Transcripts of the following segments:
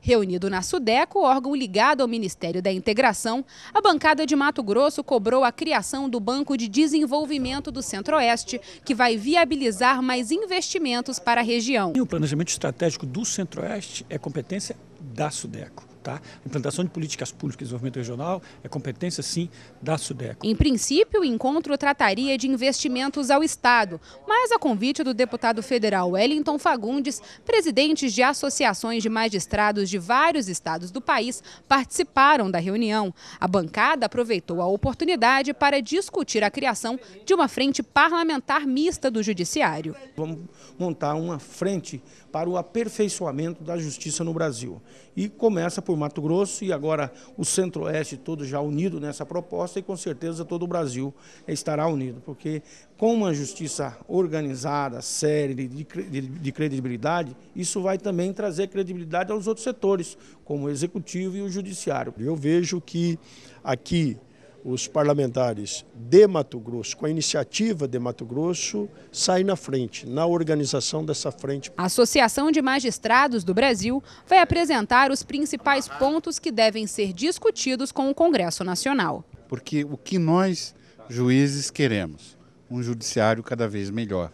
Reunido na SUDECO, órgão ligado ao Ministério da Integração, a bancada de Mato Grosso cobrou a criação do Banco de Desenvolvimento do Centro-Oeste, que vai viabilizar mais investimentos para a região. E o planejamento estratégico do Centro-Oeste é competência da SUDECO. Tá? A implantação de políticas públicas e desenvolvimento regional é competência, sim, da SUDECO. Em princípio, o encontro trataria de investimentos ao Estado, mas a convite do deputado federal Wellington Fagundes, presidentes de associações de magistrados de vários estados do país participaram da reunião. A bancada aproveitou a oportunidade para discutir a criação de uma frente parlamentar mista do Judiciário. Vamos montar uma frente para o aperfeiçoamento da justiça no Brasil. E começa por por Mato Grosso e agora o Centro-Oeste todo já unido nessa proposta e com certeza todo o Brasil estará unido, porque com uma justiça organizada, séria, de, de, de credibilidade, isso vai também trazer credibilidade aos outros setores, como o executivo e o judiciário. Eu vejo que aqui os parlamentares de Mato Grosso, com a iniciativa de Mato Grosso, saem na frente, na organização dessa frente. A Associação de Magistrados do Brasil vai apresentar os principais pontos que devem ser discutidos com o Congresso Nacional. Porque o que nós, juízes, queremos? Um judiciário cada vez melhor.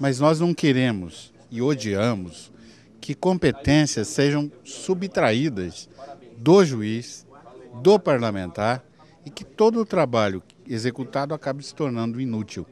Mas nós não queremos e odiamos que competências sejam subtraídas do juiz, do parlamentar e que todo o trabalho executado acabe se tornando inútil.